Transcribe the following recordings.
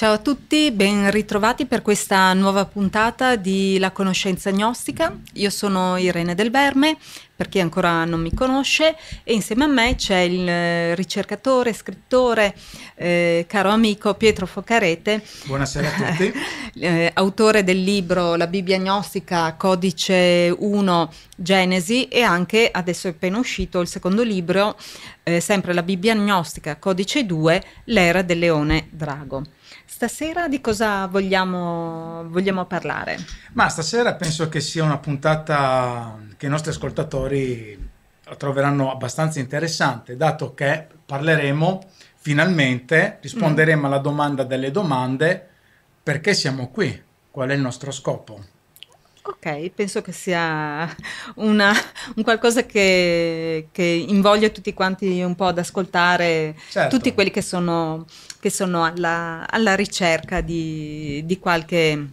Ciao a tutti, ben ritrovati per questa nuova puntata di La conoscenza gnostica. Io sono Irene Del Verme, per chi ancora non mi conosce, e insieme a me c'è il eh, ricercatore, scrittore, eh, caro amico Pietro Focarete. Buonasera a tutti. Eh, autore del libro La Bibbia gnostica, codice 1 Genesi e anche adesso è appena uscito il secondo libro, eh, sempre La Bibbia gnostica, codice 2, l'era del leone drago. Stasera di cosa vogliamo, vogliamo, parlare? Ma stasera penso che sia una puntata che i nostri ascoltatori troveranno abbastanza interessante, dato che parleremo finalmente, risponderemo mm. alla domanda delle domande, perché siamo qui, qual è il nostro scopo? Ok, penso che sia una, un qualcosa che, che invoglia tutti quanti un po' ad ascoltare certo. tutti quelli che sono che sono alla, alla ricerca di, di, qualche,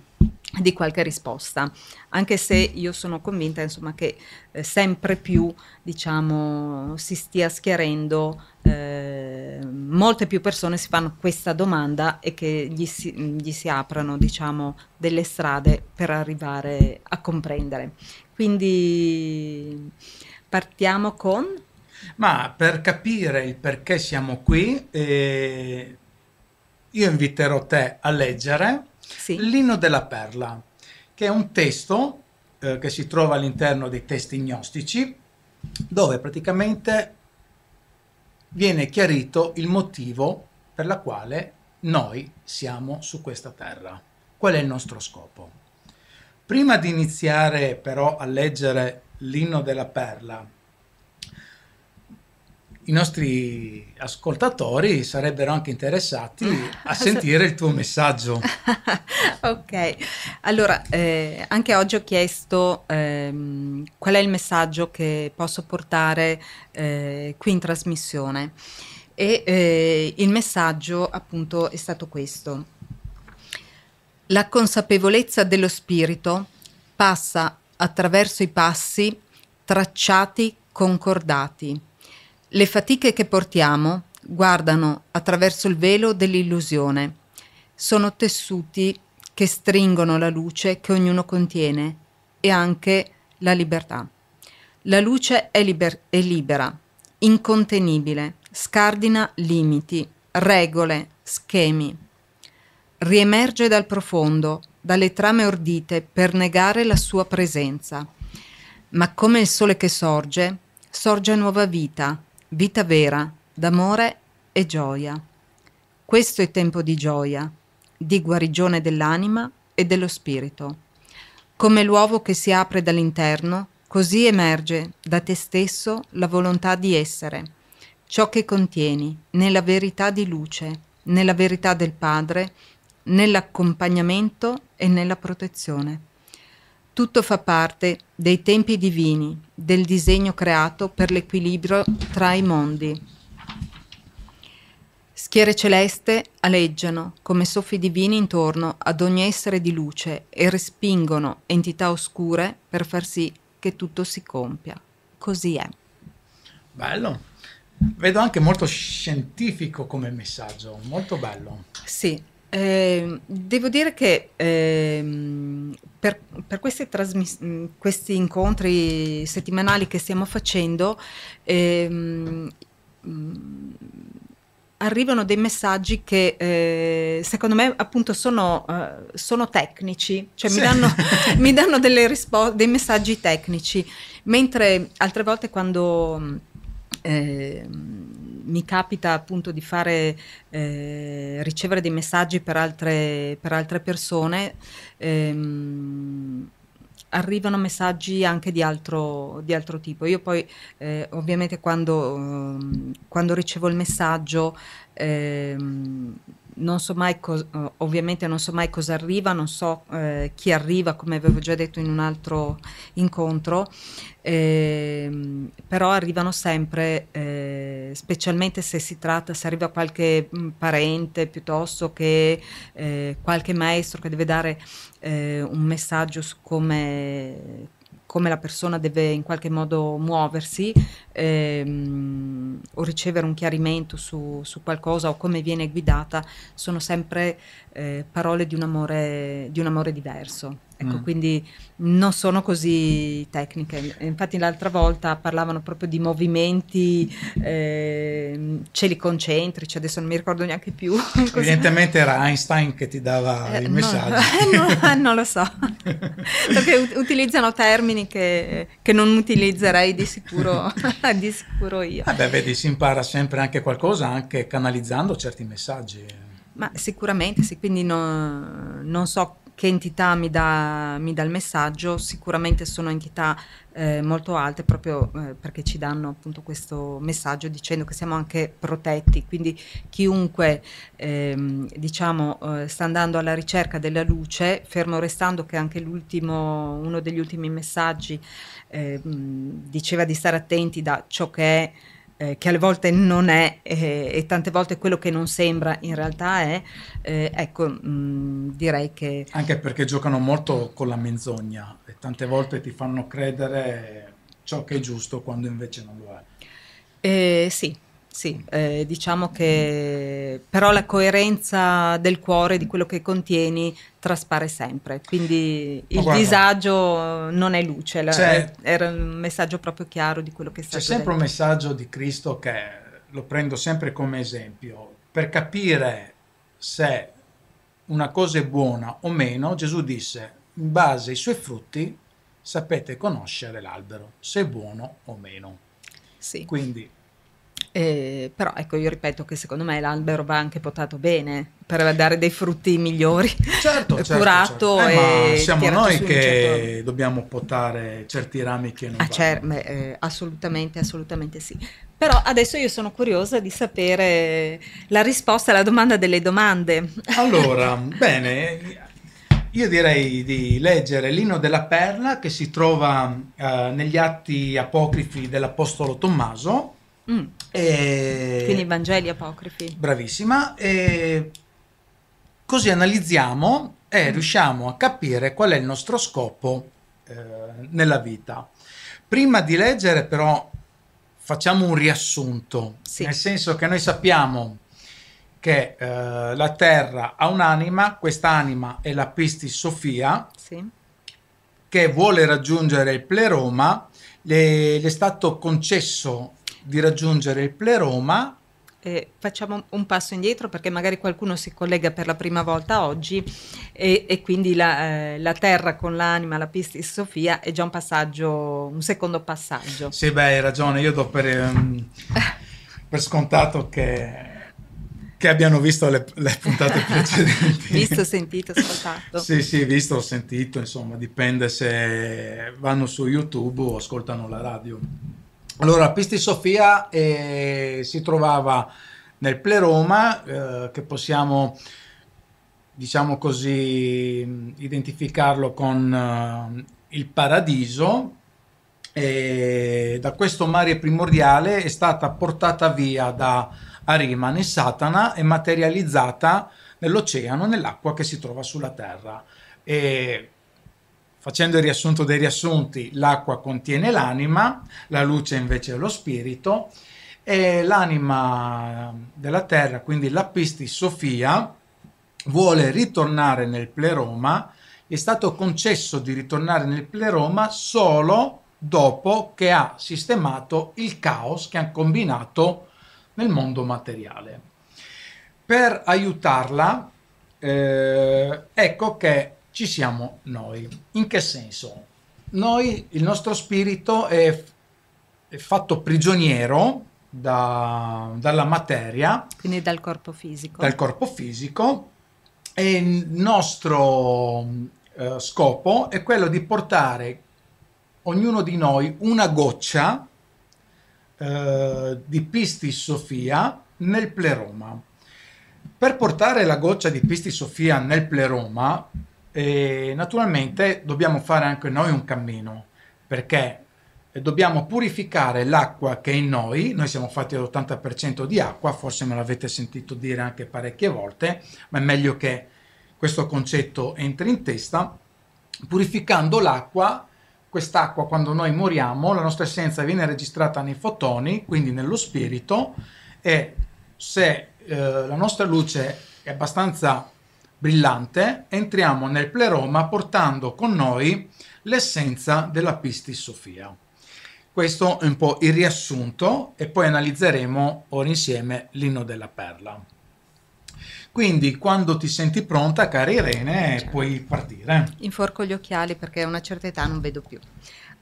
di, qualche, risposta, anche se io sono convinta insomma, che eh, sempre più diciamo, si stia schiarendo, eh, molte più persone si fanno questa domanda e che gli si, gli si aprano diciamo, delle strade per arrivare a comprendere. Quindi partiamo con... Ma per capire il perché siamo qui, eh, io inviterò te a leggere sì. L'inno della perla, che è un testo eh, che si trova all'interno dei testi gnostici, dove praticamente viene chiarito il motivo per la quale noi siamo su questa terra. Qual è il nostro scopo? Prima di iniziare però a leggere l'inno della perla, i nostri ascoltatori sarebbero anche interessati mm. a sentire il tuo messaggio. ok, allora eh, anche oggi ho chiesto ehm, qual è il messaggio che posso portare eh, qui in trasmissione e eh, il messaggio appunto è stato questo. La consapevolezza dello spirito passa attraverso i passi tracciati concordati le fatiche che portiamo guardano attraverso il velo dell'illusione. Sono tessuti che stringono la luce che ognuno contiene e anche la libertà. La luce è, liber- è libera, incontenibile, scardina limiti, regole, schemi. Riemerge dal profondo, dalle trame ordite per negare la sua presenza. Ma come il sole che sorge, sorge nuova vita, Vita vera, d'amore e gioia. Questo è tempo di gioia, di guarigione dell'anima e dello spirito. Come l'uovo che si apre dall'interno, così emerge da te stesso la volontà di essere, ciò che contieni, nella verità di luce, nella verità del Padre, nell'accompagnamento e nella protezione. Tutto fa parte dei tempi divini, del disegno creato per l'equilibrio tra i mondi. Schiere celeste aleggiano come soffi divini intorno ad ogni essere di luce e respingono entità oscure per far sì che tutto si compia. Così è. Bello. Vedo anche molto scientifico come messaggio, molto bello. Sì, Ehm, devo dire che eh, per, per questi, trasmis- mm, questi, incontri settimanali che stiamo facendo eh, arrivano dei messaggi che eh, secondo me appunto sono, eh, sono tecnici, cioè sì. mi danno, mi danno rispo- dei messaggi tecnici, mentre altre volte quando ehm, mi capita appunto di fare, eh, ricevere dei messaggi per altre, per altre persone, ehm, arrivano messaggi anche di altro, di altro tipo. Io poi eh, ovviamente quando, ehm, quando, ricevo il messaggio... Ehm, non so mai cosa, eh, ovviamente non so mai cosa arriva, non so eh, chi arriva, come avevo già detto in un altro incontro, eh, però arrivano sempre, eh, specialmente se si tratta, se arriva qualche mm, parente piuttosto che eh, qualche maestro che deve dare eh, un messaggio su come, come la persona deve in qualche modo muoversi ehm, o ricevere un chiarimento su, su, qualcosa o come viene guidata, sono sempre eh, parole di un amore, di un amore diverso. Ecco, mm. quindi non sono così tecniche. Infatti l'altra volta parlavano proprio di movimenti eh, celi concentrici, cioè adesso non mi ricordo neanche più. Evidentemente era Einstein che ti dava eh, il messaggio. Eh, no, eh, no, non lo so, perché ut- utilizzano termini che, che, non utilizzerei di sicuro, di sicuro io. Vabbè, ah, vedi, si impara sempre anche qualcosa, anche canalizzando certi messaggi. Ma sicuramente, sì, quindi no, non so che entità mi dà, mi dà il messaggio, sicuramente sono entità eh, molto alte proprio eh, perché ci danno appunto questo messaggio dicendo che siamo anche protetti, quindi chiunque ehm, diciamo eh, sta andando alla ricerca della luce, fermo restando che anche l'ultimo, uno degli ultimi messaggi ehm, diceva di stare attenti da ciò che è eh, che alle volte non è eh, e tante volte quello che non sembra in realtà è, eh, ecco, mh, mm, direi che... Anche perché giocano molto con la menzogna e tante volte ti fanno credere ciò che è giusto quando invece non lo è. Eh, sì, sì, eh, diciamo che però la coerenza del cuore, di quello che contieni, traspare sempre. Quindi il guarda, disagio non è luce, la, era un messaggio proprio chiaro di quello che stai sta C'è sempre detto. un messaggio di Cristo che lo prendo sempre come esempio. Per capire se una cosa è buona o meno, Gesù disse, in base ai suoi frutti sapete conoscere l'albero, se è buono o meno. Sì. Quindi eh, però ecco, io ripeto che secondo me l'albero va anche potato bene per dare dei frutti migliori, certo, certo curato certo, certo. Eh, e siamo noi che certo... dobbiamo potare certi rami che non ah, cer- eh, assolutamente, assolutamente sì. Però adesso io sono curiosa di sapere la risposta alla domanda delle domande. Allora, bene, io direi di leggere l'inno della perla che si trova eh, negli atti apocrifi dell'Apostolo Tommaso. Mm e... Eh, Quindi Vangeli apocrifi. Bravissima. E... Così analizziamo e eh, mm. riusciamo a capire qual è il nostro scopo eh, nella vita. Prima di leggere però facciamo un riassunto, sì. nel senso che noi sappiamo che eh, la Terra ha un'anima, quest'anima è la Pisti Sofia, sì. che vuole raggiungere il pleroma, le, le è stato concesso di raggiungere il Pleroma. Eh, facciamo un passo indietro perché magari qualcuno si collega per la prima volta oggi e, e quindi la, eh, la, terra con l'anima, la pista di Sofia è già un passaggio, un secondo passaggio. Sì, beh, hai ragione, io do per, ehm, per scontato che che abbiano visto le, le puntate precedenti. visto, sentito, ascoltato. sì, sì, visto, sentito, insomma, dipende se vanno su YouTube o ascoltano la radio. Allora, Pisti Sofia eh, si trovava nel Pleroma, eh, che possiamo, diciamo così, identificarlo con eh, il paradiso. E da questo mare primordiale è stata portata via da Ariman e Satana e materializzata nell'oceano, nell'acqua che si trova sulla terra. E facendo il riassunto dei riassunti, l'acqua contiene l'anima, la luce invece è lo spirito, e l'anima della terra, quindi la Pisti Sofia, vuole ritornare nel pleroma, è stato concesso di ritornare nel pleroma solo dopo che ha sistemato il caos che ha combinato nel mondo materiale. Per aiutarla, eh, ecco che ci siamo noi. In che senso? Noi, il nostro spirito è, è fatto prigioniero da, dalla materia. Quindi dal corpo fisico. Dal corpo fisico e il nostro eh, scopo è quello di portare ognuno di noi una goccia eh, di Pisti Sofia nel pleroma. Per portare la goccia di Pisti Sofia nel pleroma e naturalmente dobbiamo fare anche noi un cammino, perché dobbiamo purificare l'acqua che è in noi, noi siamo fatti all'80% di acqua, forse me l'avete sentito dire anche parecchie volte, ma è meglio che questo concetto entri in testa, purificando l'acqua, quest'acqua quando noi moriamo, la nostra essenza viene registrata nei fotoni, quindi nello spirito, e se eh, la nostra luce è abbastanza brillante, entriamo nel pleroma portando con noi l'essenza della Pistis-Sofia. Questo è un po' il riassunto e poi analizzeremo ora insieme l'inno della perla. Quindi quando ti senti pronta, cara Irene, certo. puoi partire. Inforco gli occhiali perché a una certa età non vedo più.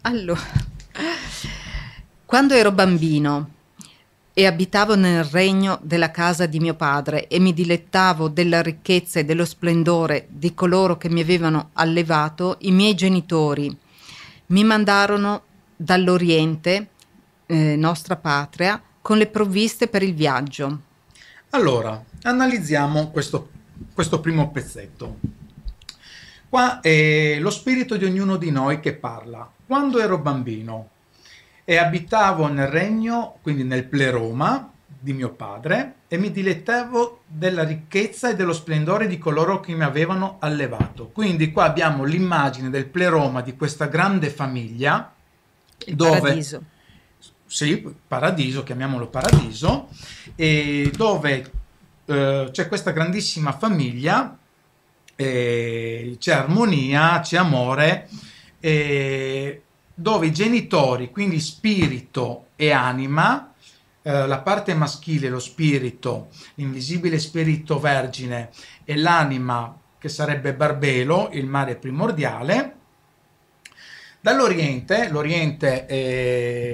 Allora, quando ero bambino e abitavo nel regno della casa di mio padre e mi dilettavo della ricchezza e dello splendore di coloro che mi avevano allevato, i miei genitori mi mandarono dall'Oriente, eh, nostra patria, con le provviste per il viaggio. Allora, analizziamo questo, questo primo pezzetto. Qua è lo spirito di ognuno di noi che parla. Quando ero bambino, e abitavo nel regno, quindi nel pleroma di mio padre, e mi dilettavo della ricchezza e dello splendore di coloro che mi avevano allevato. Quindi qua abbiamo l'immagine del pleroma di questa grande famiglia, Il dove... Paradiso. Sì, paradiso, chiamiamolo paradiso, dove eh, c'è questa grandissima famiglia, eh, c'è armonia, c'è amore, e dove i genitori, quindi spirito e anima, eh, la parte maschile, lo spirito, l'invisibile spirito vergine e l'anima che sarebbe Barbelo, il mare primordiale, dall'Oriente, l'Oriente è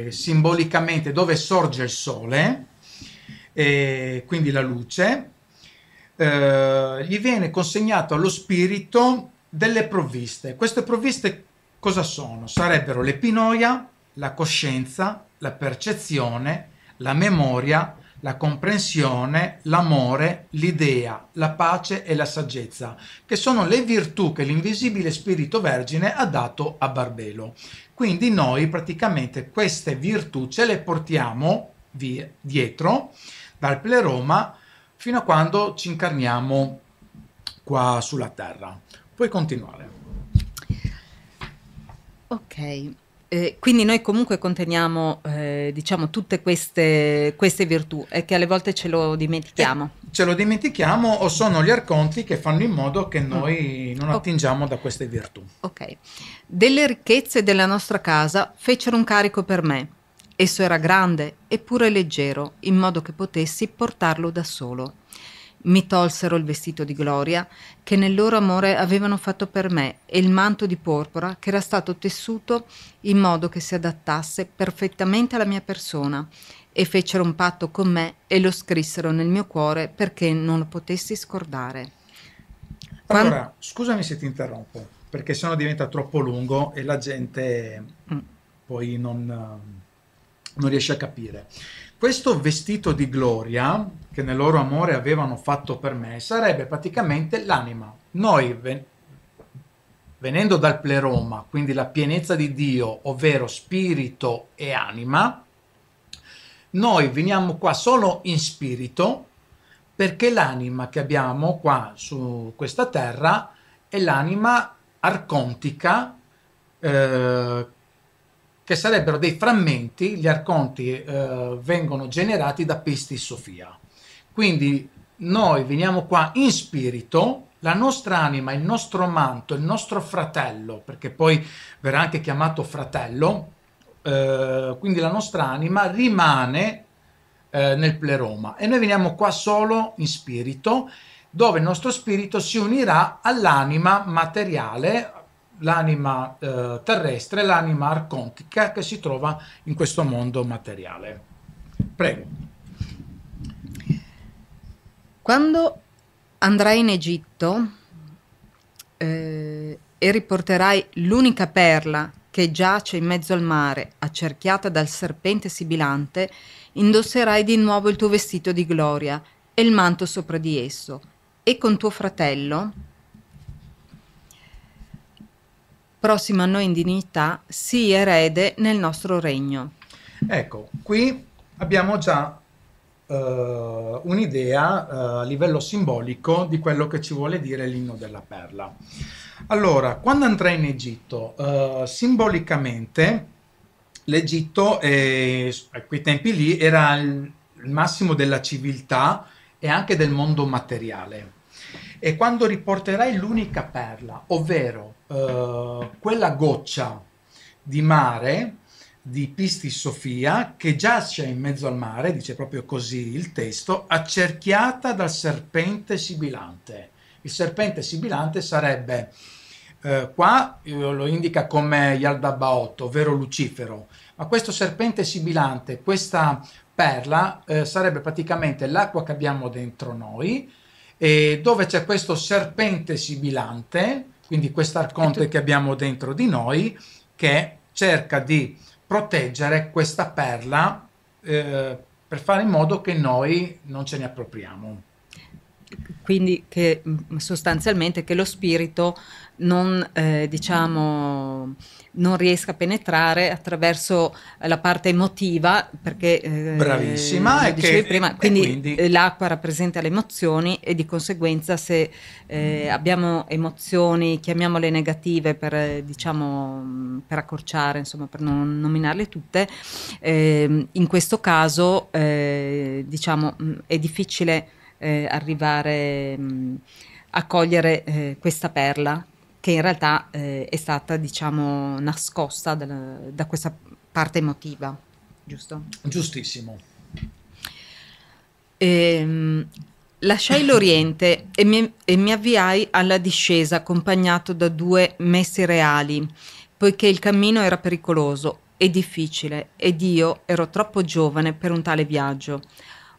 eh, simbolicamente dove sorge il sole, e quindi la luce, eh, gli viene consegnato allo spirito delle provviste. Queste provviste Cosa sono? Sarebbero l'epinoia, la coscienza, la percezione, la memoria, la comprensione, l'amore, l'idea, la pace e la saggezza, che sono le virtù che l'invisibile spirito vergine ha dato a Barbelo. Quindi noi praticamente queste virtù ce le portiamo via, dietro dal pleroma fino a quando ci incarniamo qua sulla terra. Puoi continuare. Ok. Eh, quindi noi comunque conteniamo eh, diciamo, tutte queste, queste, virtù e che alle volte ce lo dimentichiamo. Eh, ce lo dimentichiamo o sono gli arconti che fanno in modo che mm. noi non okay. attingiamo da queste virtù. Ok. Delle ricchezze della nostra casa fecero un carico per me. Esso era grande eppure leggero, in modo che potessi portarlo da solo. Mi tolsero il vestito di gloria che nel loro amore avevano fatto per me e il manto di porpora che era stato tessuto in modo che si adattasse perfettamente alla mia persona e fecero un patto con me e lo scrissero nel mio cuore perché non lo potessi scordare. Quando... Allora, scusami se ti interrompo, perché sennò diventa troppo lungo e la gente mm. poi non, non riesce a capire. Questo vestito di gloria che nel loro amore avevano fatto per me sarebbe praticamente l'anima. Noi, ven- venendo dal pleroma, quindi la pienezza di Dio, ovvero spirito e anima, noi veniamo qua solo in spirito perché l'anima che abbiamo qua su questa terra è l'anima arcontica eh, che sarebbero dei frammenti, gli arconti eh, vengono generati da Pistis Sofia. Quindi noi veniamo qua in spirito, la nostra anima, il nostro manto, il nostro fratello, perché poi verrà anche chiamato fratello, eh, quindi la nostra anima rimane eh, nel pleroma e noi veniamo qua solo in spirito, dove il nostro spirito si unirà all'anima materiale, l'anima eh, terrestre, l'anima arcontica che si trova in questo mondo materiale. Prego. Quando andrai in Egitto eh, e riporterai l'unica perla che giace in mezzo al mare, accerchiata dal serpente sibilante, indosserai di nuovo il tuo vestito di gloria e il manto sopra di esso, e con tuo fratello, prossimo a noi in dignità, si erede nel nostro regno. Ecco, qui abbiamo già eh, un'idea eh, a livello simbolico di quello che ci vuole dire l'inno della perla. Allora, quando andrai in Egitto, eh, simbolicamente l'Egitto a quei tempi lì era il massimo della civiltà e anche del mondo materiale. E quando riporterai l'unica perla, ovvero eh, quella goccia di mare di Pisti Sofia che giace in mezzo al mare, dice proprio così il testo, accerchiata dal serpente sibilante. Il serpente sibilante sarebbe, eh, qua eh, lo indica come Yaldabaoth, ovvero Lucifero, ma questo serpente sibilante, questa perla, eh, sarebbe praticamente l'acqua che abbiamo dentro noi, e dove c'è questo serpente sibilante, quindi quest'arconte ecco. che abbiamo dentro di noi, che cerca di proteggere questa perla eh, per fare in modo che noi non ce ne appropriamo. Quindi che sostanzialmente che lo spirito non eh, diciamo non riesca a penetrare attraverso eh, la parte emotiva, perché eh, bravissima, eh, che, prima, quindi, quindi, eh, l'acqua rappresenta le emozioni e di conseguenza se eh, abbiamo emozioni, chiamiamole negative per, eh, diciamo, per accorciare, insomma, per non nominarle tutte, ehm, in questo caso diciamo, è difficile arrivare mh, a cogliere questa perla che in realtà eh, è stata diciamo nascosta da, da questa parte emotiva, giusto? Giustissimo. Ehm, lasciai l'Oriente e mi, e mi, avviai alla discesa accompagnato da due messi reali, poiché il cammino era pericoloso e difficile ed io ero troppo giovane per un tale viaggio.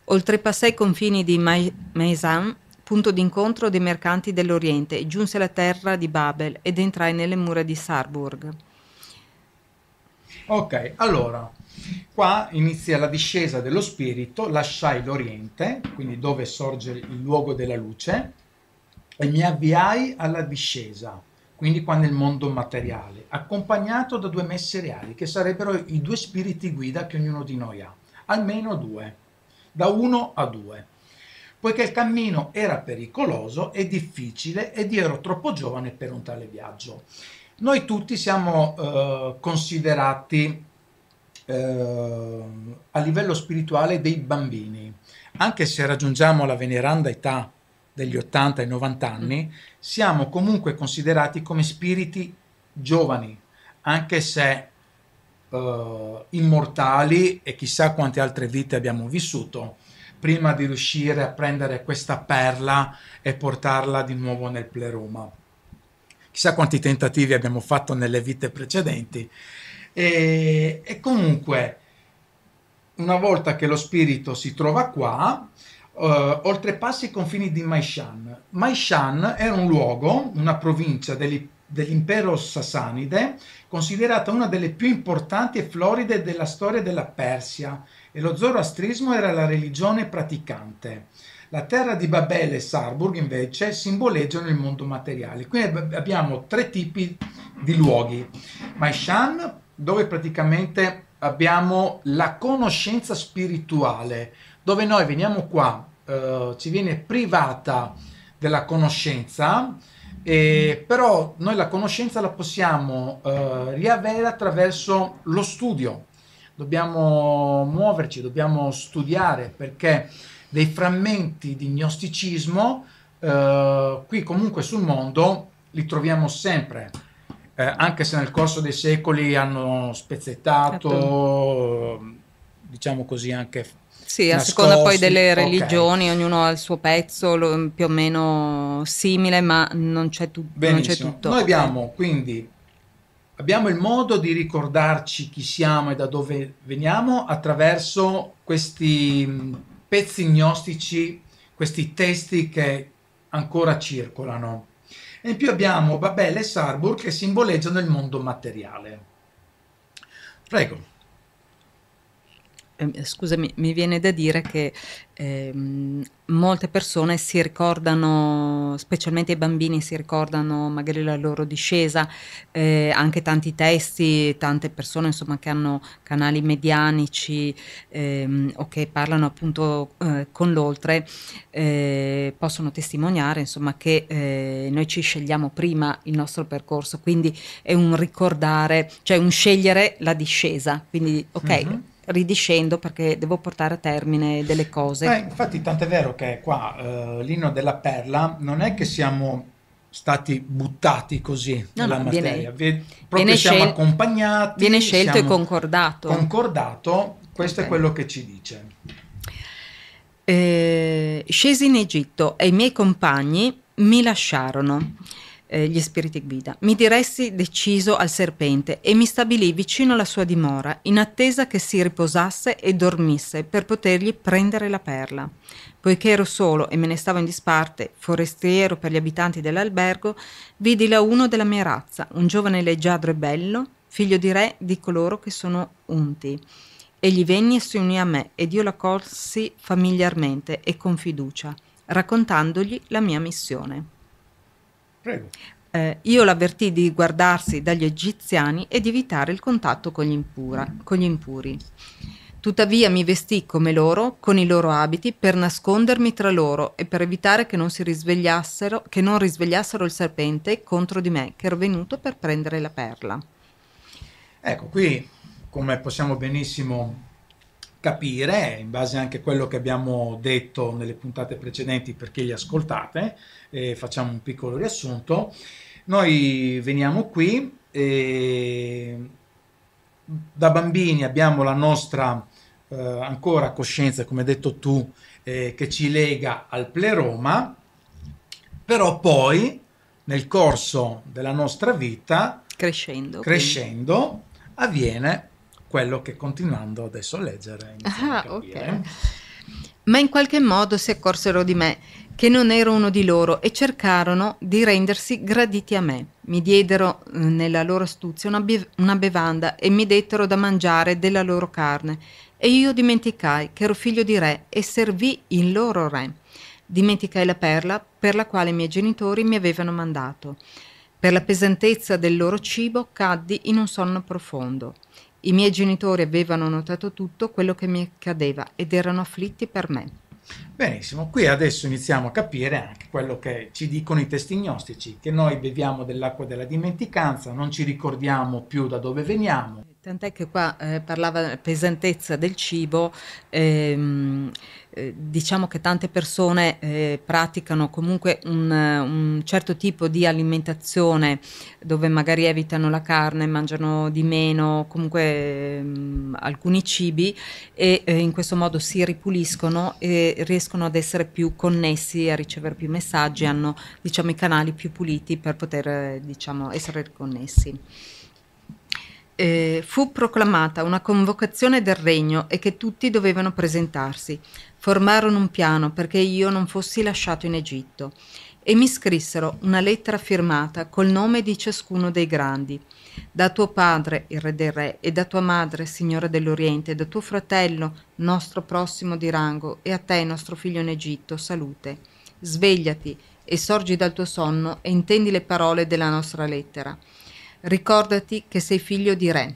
Oltrepassai i confini di Maisan punto d'incontro dei mercanti dell'Oriente, giunse alla terra di Babel ed entrai nelle mura di Sarburg. Ok, allora, qua inizia la discesa dello spirito, lasciai l'Oriente, quindi dove sorge il luogo della luce, e mi avviai alla discesa, quindi qua nel mondo materiale, accompagnato da due reali, che sarebbero i due spiriti guida che ognuno di noi ha, almeno due, da uno a due poiché il cammino era pericoloso e difficile ed io ero troppo giovane per un tale viaggio. Noi tutti siamo eh, considerati eh, a livello spirituale dei bambini, anche se raggiungiamo la veneranda età degli 80 e 90 anni, mm. siamo comunque considerati come spiriti giovani, anche se eh, immortali e chissà quante altre vite abbiamo vissuto prima di riuscire a prendere questa perla e portarla di nuovo nel pleroma. Chissà quanti tentativi abbiamo fatto nelle vite precedenti. E, e comunque, una volta che lo spirito si trova qua, Uh, eh, oltrepassa i confini di Maishan. Maishan era un luogo, una provincia dell'impero sassanide, considerata una delle più importanti e floride della storia della Persia e lo zoroastrismo era la religione praticante. La terra di Babel e Sarburg invece simboleggiano il mondo materiale. Quindi abbiamo tre tipi di luoghi. Maishan, dove praticamente abbiamo la conoscenza spirituale, dove noi veniamo qua, eh, ci viene privata della conoscenza, eh, però noi la conoscenza la possiamo eh, riavere attraverso lo studio, dobbiamo muoverci, dobbiamo studiare perché dei frammenti di gnosticismo eh, qui comunque sul mondo li troviamo sempre. Eh, anche se nel corso dei secoli hanno spezzettato, Appunto. Certo. diciamo così, anche sì, a seconda poi delle religioni, ognuno ha il suo pezzo lo, più o meno simile, ma non c'è, tu- non c'è tutto. Noi abbiamo quindi abbiamo il modo di ricordarci chi siamo e da dove veniamo attraverso questi mm, pezzi gnostici, questi testi che ancora circolano. E in più abbiamo Babel e Sarbur che simboleggiano il mondo materiale. Prego. Ehm, scusami, mi viene da dire che eh, molte persone si ricordano, specialmente i bambini, si ricordano magari la loro discesa, eh, anche tanti testi, tante persone insomma, che hanno canali medianici ehm, o che parlano appunto eh, con l'oltre, eh, possono testimoniare insomma, che eh, noi ci scegliamo prima il nostro percorso, quindi è un ricordare, cioè un scegliere la discesa. Quindi ok. Mm-hmm ridiscendo perché devo portare a termine delle cose. Beh, infatti tant'è vero che qua eh, l'inno della perla non è che siamo stati buttati così no, nella no, materia, viene, viene siamo scel- accompagnati. Viene scelto e concordato. Concordato, questo okay. è quello che ci dice. Eh, scesi in Egitto e i miei compagni mi lasciarono eh, gli spiriti guida. Mi diressi deciso al serpente e mi stabilì vicino alla sua dimora, in attesa che si riposasse e dormisse per potergli prendere la perla. Poiché ero solo e me ne stavo in disparte, forestiero per gli abitanti dell'albergo, vidi là uno della mia razza, un giovane leggiadro e bello, figlio di re di coloro che sono unti. Egli venne e si unì a me ed io l'accolsi familiarmente e con fiducia, raccontandogli la mia missione. Prego. Eh, io l'avvertì di guardarsi dagli egiziani e di evitare il contatto con gli, impura, con gli impuri. Tuttavia mi vestì come loro, con i loro abiti, per nascondermi tra loro e per evitare che non, risvegliassero, che non risvegliassero il serpente contro di me, che ero venuto per prendere la perla. Ecco, qui, come possiamo benissimo capire, in base anche a quello che abbiamo detto nelle puntate precedenti perché li ascoltate, eh, facciamo un piccolo riassunto. Noi veniamo qui, eh, da bambini abbiamo la nostra eh, ancora coscienza, come hai detto tu, eh, che ci lega al pleroma, però poi nel corso della nostra vita, crescendo, crescendo avviene quello che continuando adesso a leggere. Ah, a okay. Ma in qualche modo si accorsero di me, che non ero uno di loro, e cercarono di rendersi graditi a me. Mi diedero eh, nella loro astuzia una, bev- una bevanda e mi dettero da mangiare della loro carne. E io dimenticai che ero figlio di re e servì il loro re. Dimenticai la perla per la quale i miei genitori mi avevano mandato. Per la pesantezza del loro cibo caddi in un sonno profondo. I miei genitori avevano notato tutto quello che mi accadeva ed erano afflitti per me. Benissimo, qui adesso iniziamo a capire anche quello che ci dicono i testi gnostici, che noi beviamo dell'acqua della dimenticanza, non ci ricordiamo più da dove veniamo. Tant'è che qua eh, parlava pesantezza del cibo, ehm, eh, diciamo che tante persone eh, praticano comunque un, eh, un, certo tipo di alimentazione dove magari evitano la carne, mangiano di meno, comunque mh, ehm, alcuni cibi e eh, in questo modo si ripuliscono e riescono ad essere più connessi, a ricevere più messaggi, hanno diciamo, i canali più puliti per poter eh, diciamo, essere riconnessi eh, fu proclamata una convocazione del regno e che tutti dovevano presentarsi. Formarono un piano perché io non fossi lasciato in Egitto e mi scrissero una lettera firmata col nome di ciascuno dei grandi. Da tuo padre, il re del re, e da tua madre, signora dell'Oriente, da tuo fratello, nostro prossimo di rango, e a te, nostro figlio in Egitto, salute. Svegliati e sorgi dal tuo sonno e intendi le parole della nostra lettera. Ricordati che sei figlio di re.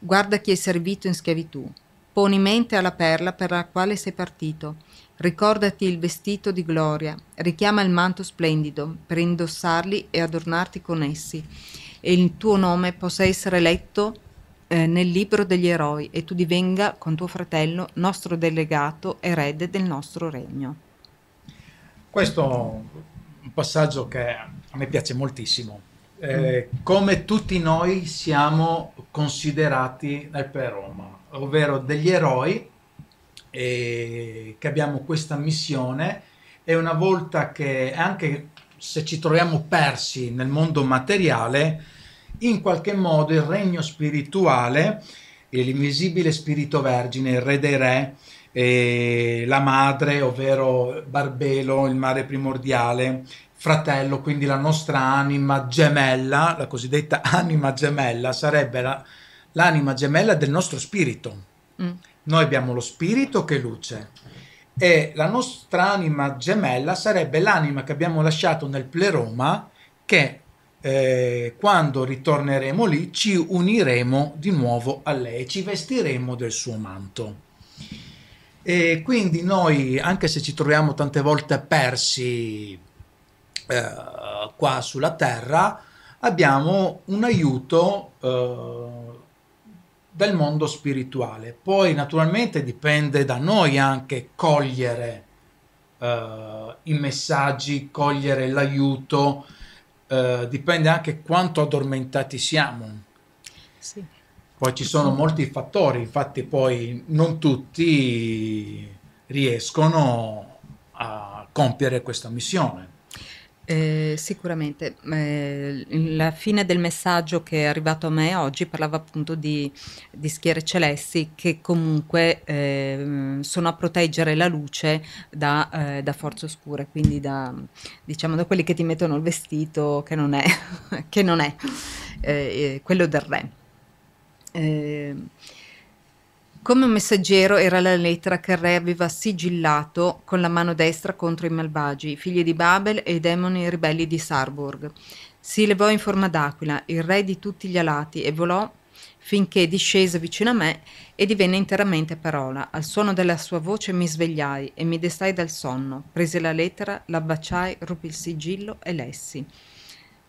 Guarda chi hai servito in schiavitù. Poni mente alla perla per la quale sei partito. Ricordati il vestito di gloria. Richiama il manto splendido per indossarli e adornarti con essi. E il tuo nome possa essere letto eh, nel libro degli eroi e tu divenga con tuo fratello nostro delegato erede del nostro regno. Questo è un passaggio che a me piace moltissimo eh, come tutti noi siamo considerati eh, per Roma, ovvero degli eroi eh, che abbiamo questa missione e una volta che anche se ci troviamo persi nel mondo materiale, in qualche modo il regno spirituale, l'invisibile spirito vergine, il re dei re, eh, la madre, ovvero Barbelo, il mare primordiale, fratello, quindi la nostra anima gemella, la cosiddetta anima gemella, sarebbe la, l'anima gemella del nostro spirito. Mm. Noi abbiamo lo spirito che è luce e la nostra anima gemella sarebbe l'anima che abbiamo lasciato nel pleroma che eh, quando ritorneremo lì ci uniremo di nuovo a lei, ci vestiremo del suo manto. E quindi noi, anche se ci troviamo tante volte persi eh, qua sulla Terra, abbiamo un aiuto eh, del mondo spirituale. Poi naturalmente dipende da noi anche cogliere eh, i messaggi, cogliere l'aiuto, eh, dipende anche quanto addormentati siamo. Sì. Poi ci sono molti fattori, infatti poi non tutti riescono a compiere questa missione. Eh, sicuramente, eh, la fine del messaggio che è arrivato a me oggi parlava appunto di, di schiere celesti che comunque eh, sono a proteggere la luce da, eh, da, forze oscure, quindi da, diciamo, da quelli che ti mettono il vestito che non è, che non è eh, eh, quello del re. Ehm, come un messaggero era la lettera che il re aveva sigillato con la mano destra contro i malvagi, i figli di Babel e i demoni ribelli di Sarburg. Si levò in forma d'aquila, il re di tutti gli alati, e volò finché discese vicino a me e divenne interamente parola. Al suono della sua voce mi svegliai e mi destai dal sonno. Presi la lettera, la baciai, rupi il sigillo e lessi.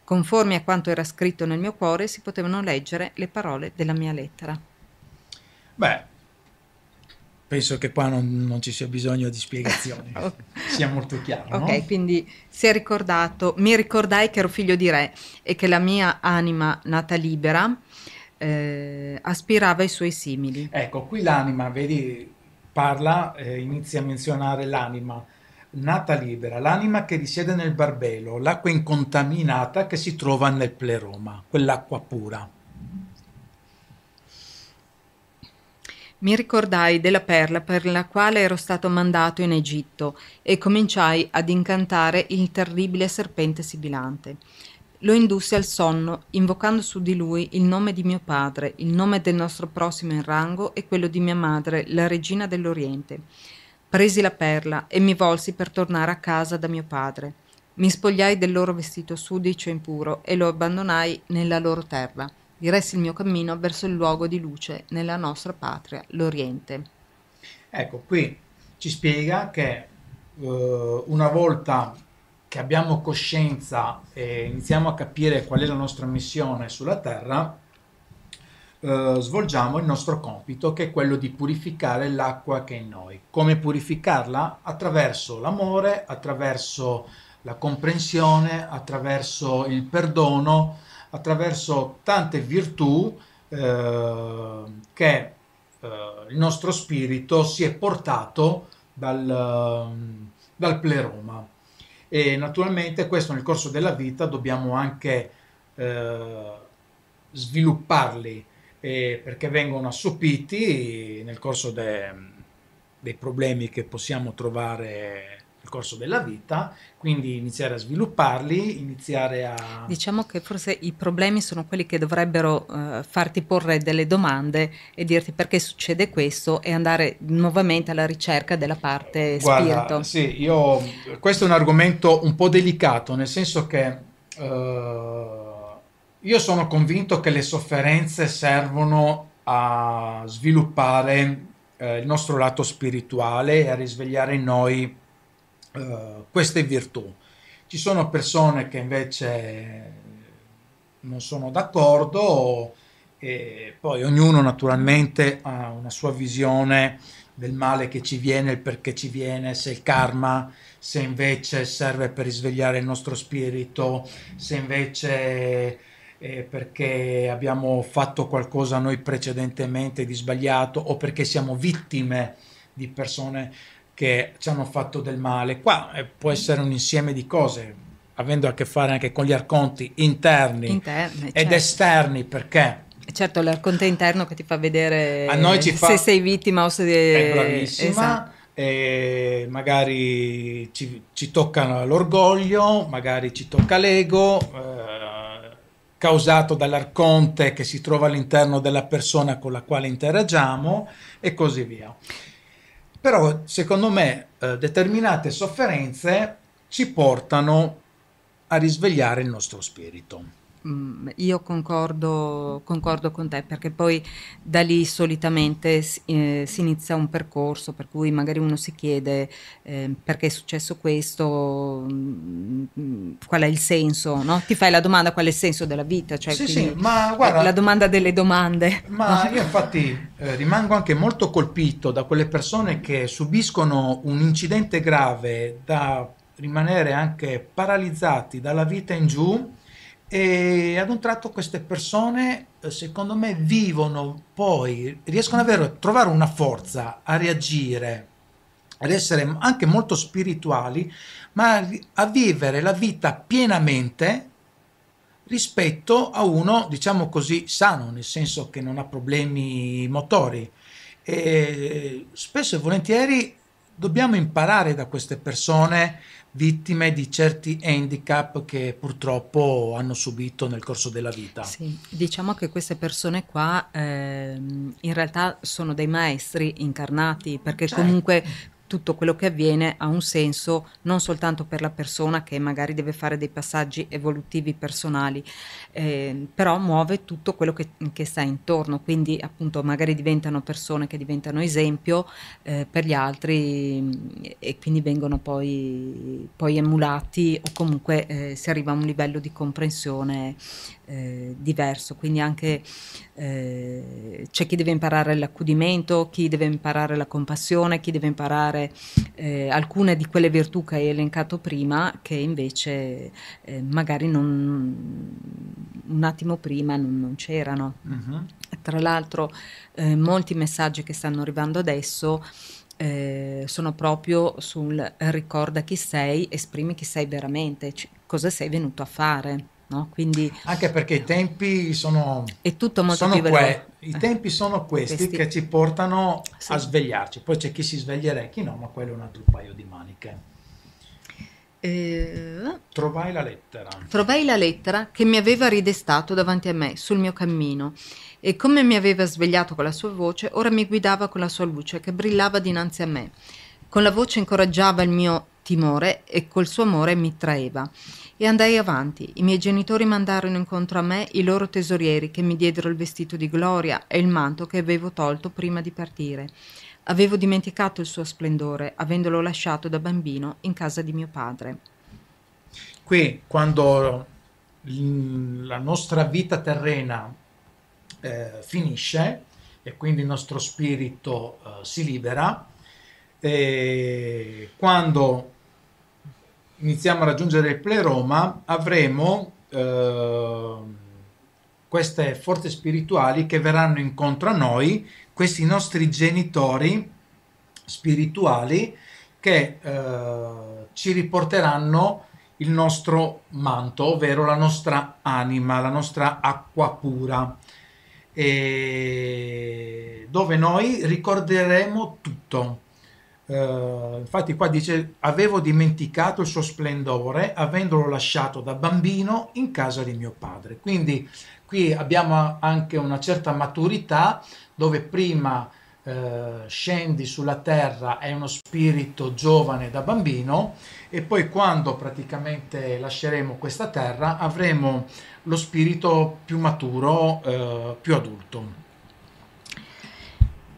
Conformi a quanto era scritto nel mio cuore si potevano leggere le parole della mia lettera. Beh, Penso che qua non, non, ci sia bisogno di spiegazioni, sia molto chiaro. Ok, no? quindi si è ricordato, mi ricordai che ero figlio di re e che la mia anima nata libera eh, aspirava ai suoi simili. Ecco, qui l'anima, vedi, parla, eh, inizia a menzionare l'anima nata libera, l'anima che risiede nel barbelo, l'acqua incontaminata che si trova nel pleroma, quell'acqua pura. Mi ricordai della perla per la quale ero stato mandato in Egitto e cominciai ad incantare il terribile serpente sibilante. Lo indussi al sonno, invocando su di lui il nome di mio padre, il nome del nostro prossimo in rango e quello di mia madre, la regina dell'Oriente. Presi la perla e mi volsi per tornare a casa da mio padre. Mi spogliai del loro vestito sudicio e impuro e lo abbandonai nella loro terra diressi il mio cammino verso il luogo di luce nella nostra patria, l'Oriente. Ecco, qui ci spiega che eh, una volta che abbiamo coscienza e iniziamo a capire qual è la nostra missione sulla Terra, eh, svolgiamo il nostro compito che è quello di purificare l'acqua che è in noi. Come purificarla? Attraverso l'amore, attraverso la comprensione, attraverso il perdono, attraverso tante virtù eh, che eh, il nostro spirito si è portato dal, ehm, dal, pleroma. E naturalmente questo nel corso della vita dobbiamo anche eh, svilupparli perché vengono assopiti nel corso de, dei problemi che possiamo trovare nel corso della vita, quindi iniziare a svilupparli, iniziare a... Diciamo che forse i problemi sono quelli che dovrebbero uh, farti porre delle domande e dirti perché succede questo e andare nuovamente alla ricerca della parte Guarda, spirito. Sì, io, questo è un argomento un po' delicato, nel senso che uh, io sono convinto che le sofferenze servono a sviluppare uh, il nostro lato spirituale e a risvegliare in noi uh, queste virtù. Ci sono persone che invece non sono d'accordo e poi ognuno naturalmente ha una sua visione del male che ci viene, il perché ci viene, se il karma, se invece serve per risvegliare il nostro spirito, se invece è perché abbiamo fatto qualcosa noi precedentemente di sbagliato o perché siamo vittime di persone che ci hanno fatto del male. Qua eh, può essere un insieme di cose, avendo a che fare anche con gli arconti interni, interni ed certo. esterni, perché... Certo, l'arconte interno che ti fa vedere fa... se sei vittima o se... sei eh, bravissima. Esatto e magari ci, ci toccano l'orgoglio, magari ci tocca l'ego, eh, causato dall'arconte che si trova all'interno della persona con la quale interagiamo e così via però secondo me eh, determinate sofferenze ci portano a risvegliare il nostro spirito. Mm, io concordo, concordo, con te perché poi da lì solitamente si, eh, si, inizia un percorso per cui magari uno si chiede eh, perché è successo questo, mh, mm, mm, qual è il senso, no? ti fai la domanda qual è il senso della vita, cioè sì, sì, ma guarda, la domanda delle domande. Ma io infatti eh, rimango anche molto colpito da quelle persone che subiscono un incidente grave da rimanere anche paralizzati dalla vita in giù e ad un tratto queste persone, eh, secondo me, vivono poi, riescono davvero a trovare una forza a reagire, ad essere anche molto spirituali, ma a vivere la vita pienamente rispetto a uno, diciamo così, sano, nel senso che non ha problemi motori. E spesso e volentieri dobbiamo imparare da queste persone vittime di certi handicap che purtroppo hanno subito nel corso della vita. Sì, diciamo che queste persone qua ehm, in realtà sono dei maestri incarnati perché certo. comunque tutto quello che avviene ha un senso non soltanto per la persona che magari deve fare dei passaggi evolutivi personali, eh, però muove tutto quello che, che, sta intorno, quindi appunto magari diventano persone che diventano esempio eh, per gli altri mm, e quindi vengono poi, poi emulati o comunque eh, si arriva a un livello di comprensione eh, diverso, quindi anche eh, c'è chi deve imparare l'accudimento, chi deve imparare la compassione, chi deve imparare sfruttare eh, alcune di quelle virtù che hai elencato prima che invece eh, magari non, un attimo prima non, non c'erano. Uh-huh. Tra l'altro eh, molti messaggi che stanno arrivando adesso eh, sono proprio sul ricorda chi sei, esprimi chi sei veramente, c- cosa sei venuto a fare. No? Quindi, Anche perché i tempi sono, tutto sono que- I tempi sono questi, questi, che ci portano sì. a svegliarci, poi c'è chi si sveglierà e chi no, ma quello è un altro paio di maniche. Eh, trovai la lettera. Trovai la lettera che mi aveva ridestato davanti a me sul mio cammino e come mi aveva svegliato con la sua voce, ora mi guidava con la sua luce che brillava dinanzi a me. Con la voce incoraggiava il mio timore e col suo amore mi traeva e andai avanti. I miei genitori mandarono incontro a me i loro tesorieri che mi diedero il vestito di gloria e il manto che avevo tolto prima di partire. Avevo dimenticato il suo splendore, avendolo lasciato da bambino in casa di mio padre. Qui, quando la nostra vita terrena eh, finisce e quindi il nostro spirito eh, si libera, e eh, quando iniziamo a raggiungere il pleroma, avremo eh, queste forze spirituali che verranno incontro a noi, questi nostri genitori spirituali che eh, ci riporteranno il nostro manto, ovvero la nostra anima, la nostra acqua pura, dove noi ricorderemo tutto Uh, infatti qua dice avevo dimenticato il suo splendore avendolo lasciato da bambino in casa di mio padre quindi qui abbiamo anche una certa maturità dove prima uh, scendi sulla terra è uno spirito giovane da bambino e poi quando praticamente lasceremo questa terra avremo lo spirito più maturo uh, più adulto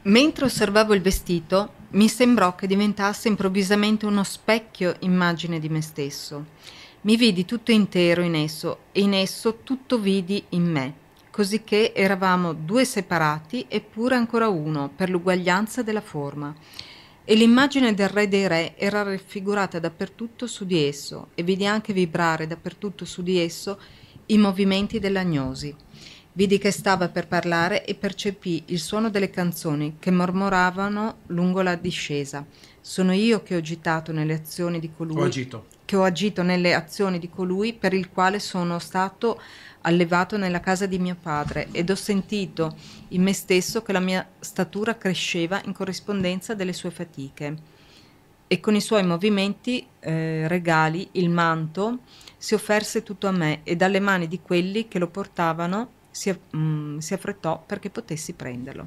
mentre osservavo il vestito mi sembrò che diventasse improvvisamente uno specchio immagine di me stesso. Mi vidi tutto intero in esso e in esso tutto vidi in me, cosicché eravamo due separati eppure ancora uno per l'uguaglianza della forma. E l'immagine del re dei re era raffigurata dappertutto su di esso e vidi anche vibrare dappertutto su di esso i movimenti dell'agnosi. Vidi che stava per parlare e percepì il suono delle canzoni che mormoravano lungo la discesa. Sono io che ho agitato nelle azioni di colui. Ho agito. Che ho agito nelle azioni di colui per il quale sono stato allevato nella casa di mio padre ed ho sentito in me stesso che la mia statura cresceva in corrispondenza delle sue fatiche. E con i suoi movimenti eh, regali il manto si offerse tutto a me e dalle mani di quelli che lo portavano si, mh, mm, si affrettò perché potessi prenderlo.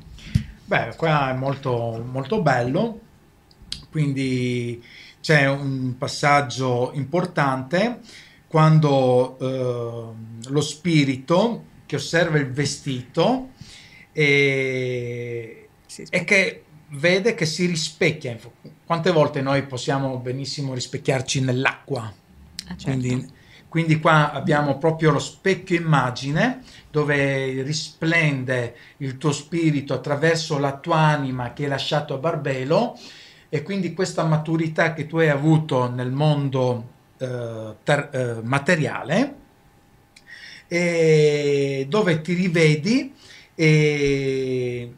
Beh, qua è molto, molto bello, quindi c'è un passaggio importante quando eh, lo spirito che osserva il vestito e, e che vede che si rispecchia. Quante volte noi possiamo benissimo rispecchiarci nell'acqua? Ah, certo. Quindi quindi qua abbiamo proprio lo specchio immagine dove risplende il tuo spirito attraverso la tua anima che hai lasciato a Barbelo e quindi questa maturità che tu hai avuto nel mondo eh, ter- eh, materiale dove ti rivedi e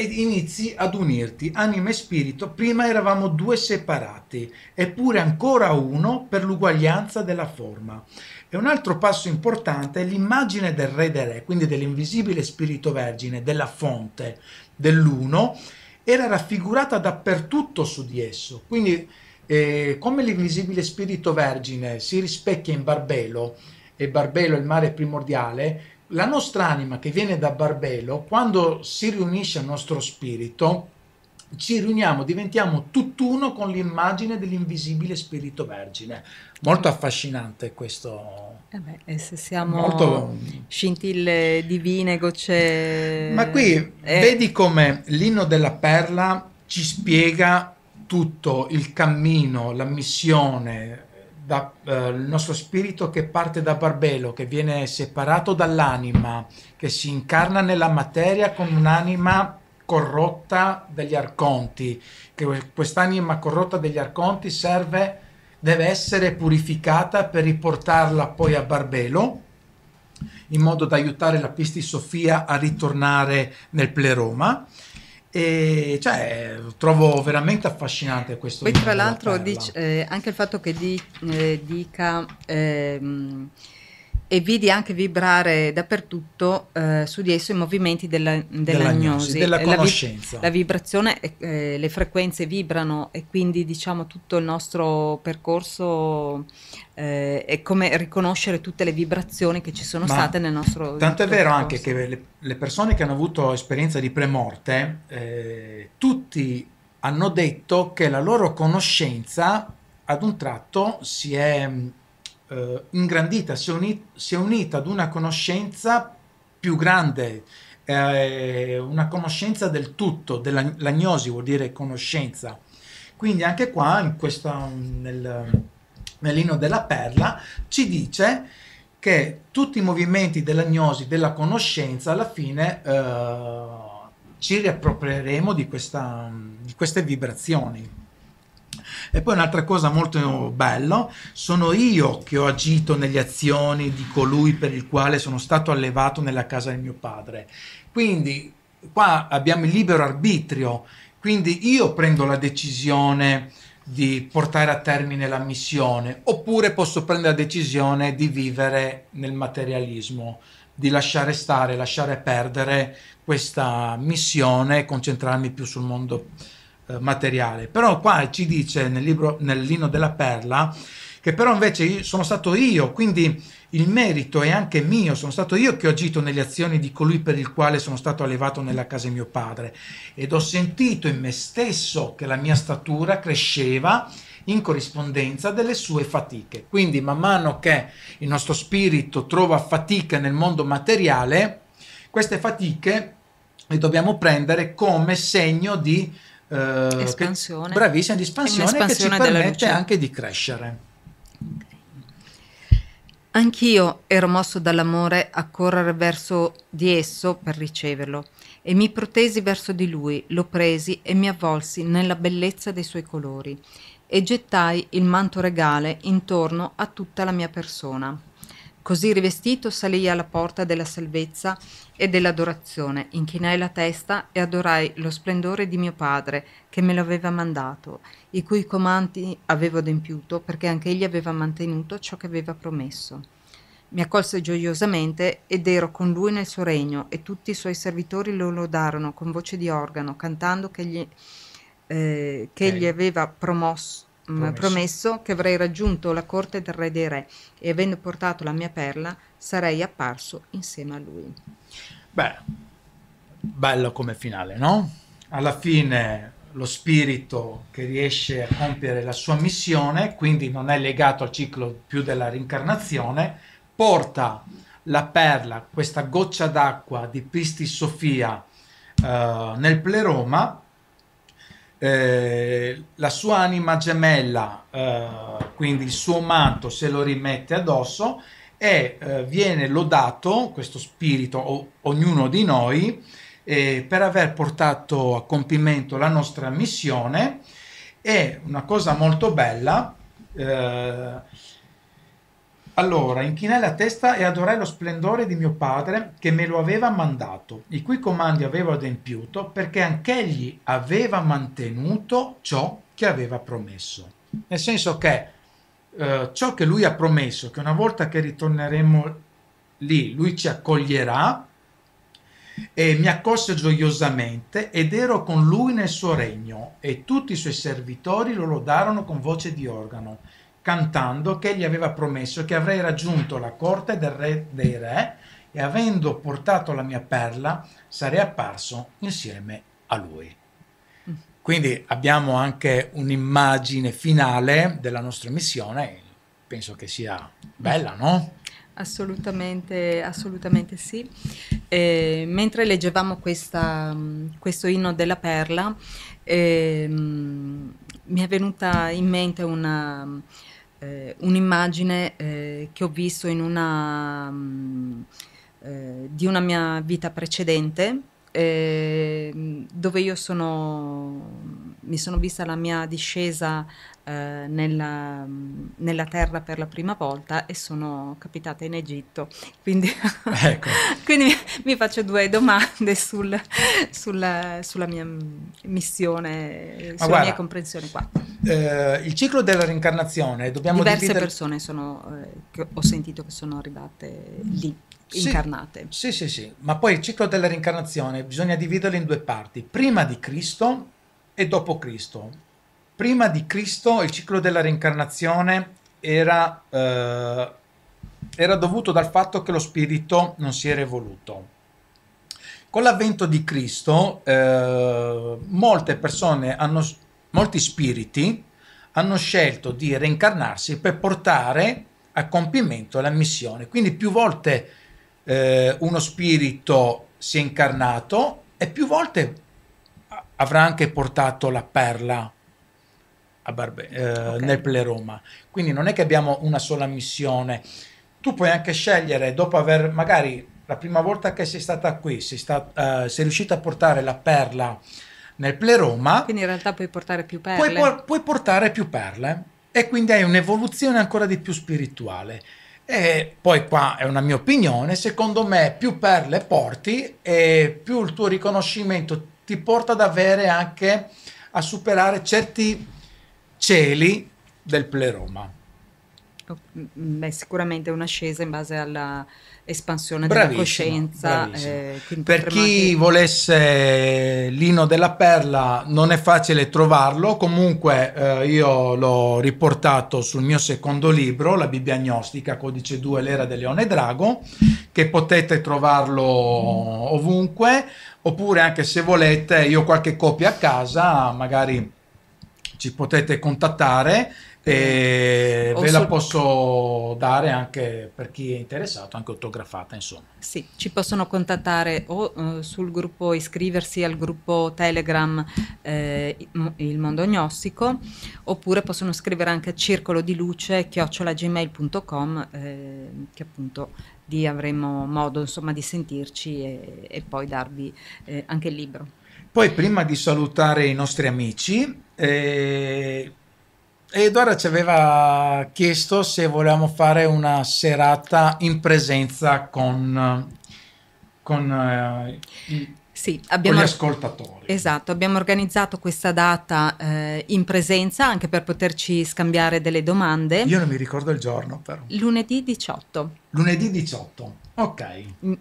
e inizi ad unirti, anima e spirito, prima eravamo due separati, eppure ancora uno per l'uguaglianza della forma. E un altro passo importante è l'immagine del re del re, quindi dell'invisibile spirito vergine, della fonte, dell'uno, era raffigurata dappertutto su di esso. Quindi eh, come l'invisibile spirito vergine si rispecchia in Barbelo, e Barbelo il mare primordiale, la nostra anima che viene da Barbelo, quando si riunisce al nostro spirito, ci riuniamo, diventiamo tutt'uno con l'immagine dell'invisibile spirito vergine. Molto affascinante questo. Eh beh, e se siamo molto... scintille divine, gocce... Ma qui eh. vedi come l'inno della perla ci spiega tutto il cammino, la missione, da, eh, il nostro spirito che parte da Barbelo, che viene separato dall'anima, che si incarna nella materia con un'anima corrotta degli arconti, che quest'anima corrotta degli arconti serve, deve essere purificata per riportarla poi a Barbelo, in modo da aiutare la Pistis Sofia a ritornare nel pleroma. E cioè, trovo veramente affascinante questo. Poi, tra l'altro, dic- eh, anche il fatto che di- eh, dica. Ehm, e vidi anche vibrare dappertutto eh, su di esso i movimenti della, dell'agnosi, della eh, conoscenza. La, vi- la vibrazione, eh, eh, le frequenze vibrano e quindi diciamo tutto il nostro percorso eh, è come riconoscere tutte le vibrazioni che ci sono Ma state nel nostro Tanto Tant'è vero percorso. anche che le, le, persone che hanno avuto esperienza di premorte, eh, tutti hanno detto che la loro conoscenza ad un tratto si è eh, ingrandita, si è, unita, si è, unita ad una conoscenza più grande, eh, una conoscenza del tutto, dell'agnosi vuol dire conoscenza. Quindi anche qua, in questa, nel, nell'inno della perla, ci dice che tutti i movimenti dell'agnosi, della conoscenza, alla fine eh, ci riapproprieremo di, questa, di queste vibrazioni. E poi un'altra cosa molto bella, sono io che ho agito nelle azioni di colui per il quale sono stato allevato nella casa di mio padre. Quindi qua abbiamo il libero arbitrio, quindi io prendo la decisione di portare a termine la missione, oppure posso prendere la decisione di vivere nel materialismo, di lasciare stare, lasciare perdere questa missione e concentrarmi più sul mondo eh, materiale. Però qua ci dice nel libro, nell'inno della perla, che però invece sono stato io, quindi il merito è anche mio, sono stato io che ho agito nelle azioni di colui per il quale sono stato allevato nella casa di mio padre ed ho sentito in me stesso che la mia statura cresceva in corrispondenza delle sue fatiche. Quindi man mano che il nostro spirito trova fatica nel mondo materiale, queste fatiche le dobbiamo prendere come segno di eh, espansione. Che, bravissima, di espansione che ci permette anche di crescere. Anch'io ero mosso dall'amore a correre verso di esso per riceverlo e mi protesi verso di lui, lo presi e mi avvolsi nella bellezza dei suoi colori e gettai il manto regale intorno a tutta la mia persona. Così rivestito salii alla porta della salvezza e dell'adorazione, inchinai la testa e adorai lo splendore di mio padre che me lo aveva mandato, i cui comandi avevo adempiuto perché anche egli aveva mantenuto ciò che aveva promesso. Mi accolse gioiosamente ed ero con lui nel suo regno e tutti i suoi servitori lo lodarono con voce di organo, cantando che gli, eh, che okay. gli aveva promosso promesso. promesso che avrei raggiunto la corte del re dei re e avendo portato la mia perla sarei apparso insieme a lui. Beh, bello come finale, no? Alla fine lo spirito che riesce a compiere la sua missione, quindi non è legato al ciclo più della rincarnazione, porta la perla, questa goccia d'acqua di Pristi Sofia eh, nel pleroma eh, la sua anima gemella, eh, quindi il suo manto, se lo rimette addosso e eh, viene lodato questo spirito, o, ognuno di noi, eh, per aver portato a compimento la nostra missione. E una cosa molto bella, eh, allora, inchinai la testa e adorai lo splendore di mio padre che me lo aveva mandato, i cui comandi avevo adempiuto perché anch'egli aveva mantenuto ciò che aveva promesso. Nel senso che eh, ciò che lui ha promesso, che una volta che ritorneremo lì, lui ci accoglierà, e mi accolse gioiosamente ed ero con lui nel suo regno e tutti i suoi servitori lo lodarono con voce di organo cantando che gli aveva promesso che avrei raggiunto la corte del re dei re e avendo portato la mia perla sarei apparso insieme a lui. Quindi abbiamo anche un'immagine finale della nostra missione, penso che sia bella, no? Assolutamente, assolutamente sì. E, eh, mentre leggevamo questa, questo inno della perla, eh, mi è venuta in mente una, eh, un'immagine eh, che ho visto in una, mh, mm, eh, di una mia vita precedente eh, dove io sono, mi sono vista la mia discesa eh, nella, nella, terra per la prima volta e sono capitata in Egitto. Quindi, ecco. quindi mi faccio due domande sul, sulla, sulla, mia missione, Ma sulla guarda, mia comprensione qua. Eh, il ciclo della reincarnazione, dobbiamo Diverse dividere... persone sono, eh, ho sentito che sono arrivate lì incarnate. Sì, sì, sì, sì, ma poi il ciclo della reincarnazione bisogna dividerlo in due parti, prima di Cristo e dopo Cristo prima di Cristo il ciclo della reincarnazione era, eh, era dovuto dal fatto che lo spirito non si era evoluto. Con l'avvento di Cristo eh, molte persone, hanno, molti spiriti hanno scelto di reincarnarsi per portare a compimento la missione. Quindi più volte eh, uno spirito si è incarnato e più volte avrà anche portato la perla a Barbe- eh, okay. nel Pleroma. Quindi non è che abbiamo una sola missione. Tu puoi anche scegliere, dopo aver magari la prima volta che sei stata qui, sei, sta, eh, sei riuscita a portare la perla nel Pleroma. Quindi in realtà puoi portare più perle. Puoi, puoi portare più perle e quindi hai un'evoluzione ancora di più spirituale. E poi qua è una mia opinione, secondo me più perle porti e più il tuo riconoscimento ti porta ad avere anche a superare certi cieli del Pleroma. Oh, beh, sicuramente un'ascesa in base all'espansione della coscienza. Eh, per chi volesse l'ino della perla non è facile trovarlo, comunque eh, io l'ho riportato sul mio secondo libro, La Bibbia Agnostica, codice 2, l'era del leone drago, che potete trovarlo ovunque, oppure anche se volete, io ho qualche copia a casa, magari ci potete contattare e eh, ve la posso dare anche per chi è interessato, anche autografata, insomma. Sì, ci possono contattare o uh, sul gruppo iscriversi al gruppo Telegram eh, Il Mondo agnostico oppure possono scrivere anche a circolo di luce chiocciolagmail.com eh, che appunto lì avremo modo insomma di sentirci e, e poi darvi eh, anche il libro. Poi prima di salutare i nostri amici, eh, Edward ci aveva chiesto se volevamo fare una serata in presenza con, con eh, sì, abbiamo... Con gli ascoltatori. Esatto, abbiamo organizzato questa data eh, in presenza anche per poterci scambiare delle domande. Io non mi ricordo il giorno però. Lunedì 18. Lunedì 18, ok.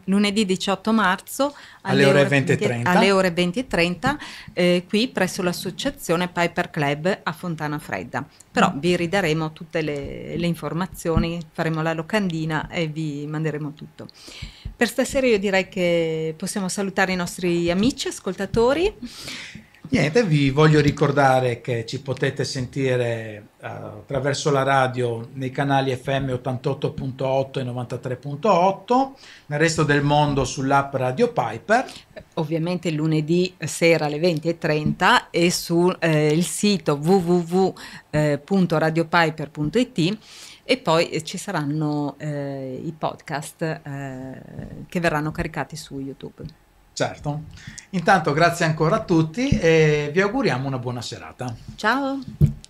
Lunedì 18 marzo alle, alle ore 20.30. alle eh, qui presso l'associazione Piper Club a Fontana Fredda. Però mm. vi ridaremo tutte le, le informazioni, faremo la locandina e vi manderemo tutto. Per stasera io direi che possiamo salutare i nostri amici ascoltatori. Niente, vi voglio ricordare che ci potete sentire uh, attraverso la radio nei canali FM 88.8 e 93.8, nel resto del mondo sull'app Radio Piper. Ovviamente lunedì sera alle 20.30 e sul eh, sito www.radiopiper.it eh, e poi eh, ci saranno eh, i podcast eh, che verranno caricati su YouTube. Certo. Intanto grazie ancora a tutti e vi auguriamo una buona serata. Ciao.